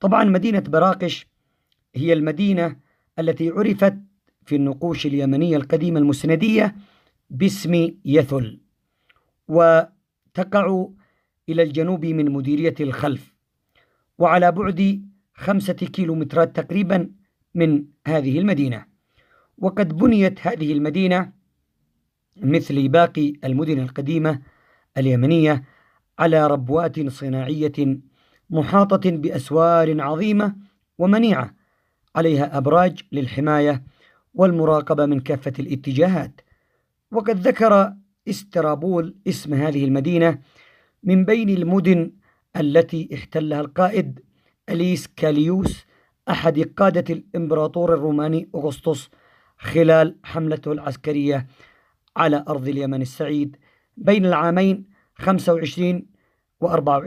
طبعا مدينة براقش هي المدينة التي عرفت في النقوش اليمنية القديمة المسندية باسم يثل وتقع إلى الجنوب من مديرية الخلف وعلى بعد خمسة كيلومترات تقريبا من هذه المدينة وقد بنيت هذه المدينة مثل باقي المدن القديمة اليمنية على ربوات صناعية محاطة بأسوار عظيمة ومنيعة عليها أبراج للحماية والمراقبة من كافة الاتجاهات وقد ذكر استرابول اسم هذه المدينة من بين المدن التي احتلها القائد أليس كاليوس أحد قادة الإمبراطور الروماني أغسطس خلال حملته العسكرية على أرض اليمن السعيد بين العامين 25 و 24